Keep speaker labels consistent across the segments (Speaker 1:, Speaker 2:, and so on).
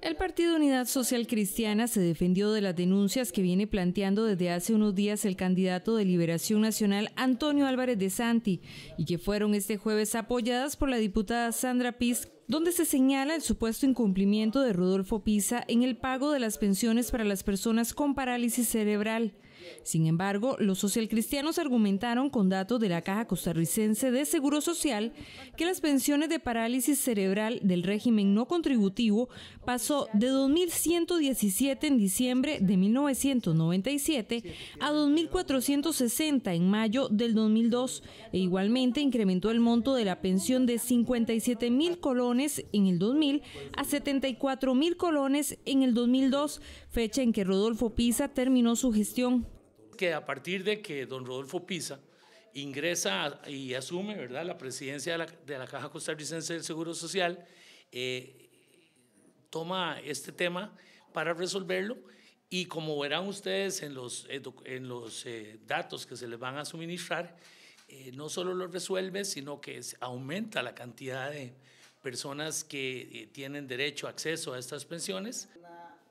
Speaker 1: El Partido Unidad Social Cristiana se defendió de las denuncias que viene planteando desde hace unos días el candidato de Liberación Nacional Antonio Álvarez de Santi y que fueron este jueves apoyadas por la diputada Sandra Piz, donde se señala el supuesto incumplimiento de Rodolfo Pisa en el pago de las pensiones para las personas con parálisis cerebral. Sin embargo, los socialcristianos argumentaron con datos de la Caja Costarricense de Seguro Social que las pensiones de parálisis cerebral del régimen no contributivo pasó de 2.117 en diciembre de 1997 a 2.460 en mayo del 2002 e igualmente incrementó el monto de la pensión de 57.000 colones en el 2000 a 74.000 colones en el 2002, fecha en que Rodolfo Pisa terminó su gestión
Speaker 2: que a partir de que don Rodolfo Pisa ingresa y asume ¿verdad? la presidencia de la, de la Caja Costarricense del Seguro Social, eh, toma este tema para resolverlo y como verán ustedes en los, eh, datos que se les van a suministrar, eh, no solo lo resuelve, sino que aumenta la cantidad de personas que tienen derecho, a acceso a estas pensiones.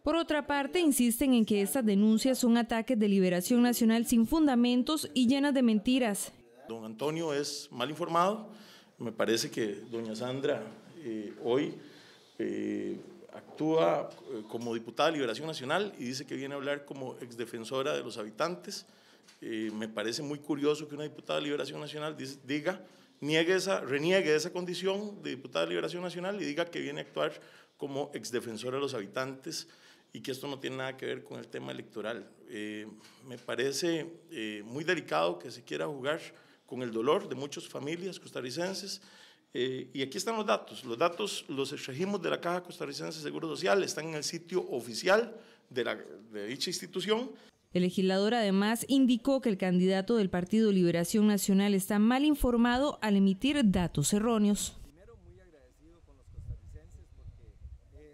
Speaker 1: Por otra parte, insisten en que estas denuncias son ataques de liberación nacional sin fundamentos y llenas de mentiras.
Speaker 2: Don
Speaker 3: Antonio es mal informado. Me parece que doña Sandra eh, hoy eh, actúa eh, como diputada de Liberación Nacional y dice que viene a hablar como exdefensora de los habitantes. me parece muy curioso que una diputada de Liberación Nacional diga esa, reniegue esa condición de diputada de Liberación Nacional y diga que viene a actuar como exdefensor de los habitantes y que esto no tiene nada que ver con el tema electoral. Eh, me parece eh, muy delicado que se quiera jugar con el dolor de muchas familias costarricenses. Eh, y aquí están los datos. Los datos los extrajimos de la Caja Costarricense de Seguro Social, están en el sitio oficial de, la, de dicha institución.
Speaker 1: El legislador además indicó que el candidato del Partido Liberación Nacional está mal informado al emitir datos erróneos.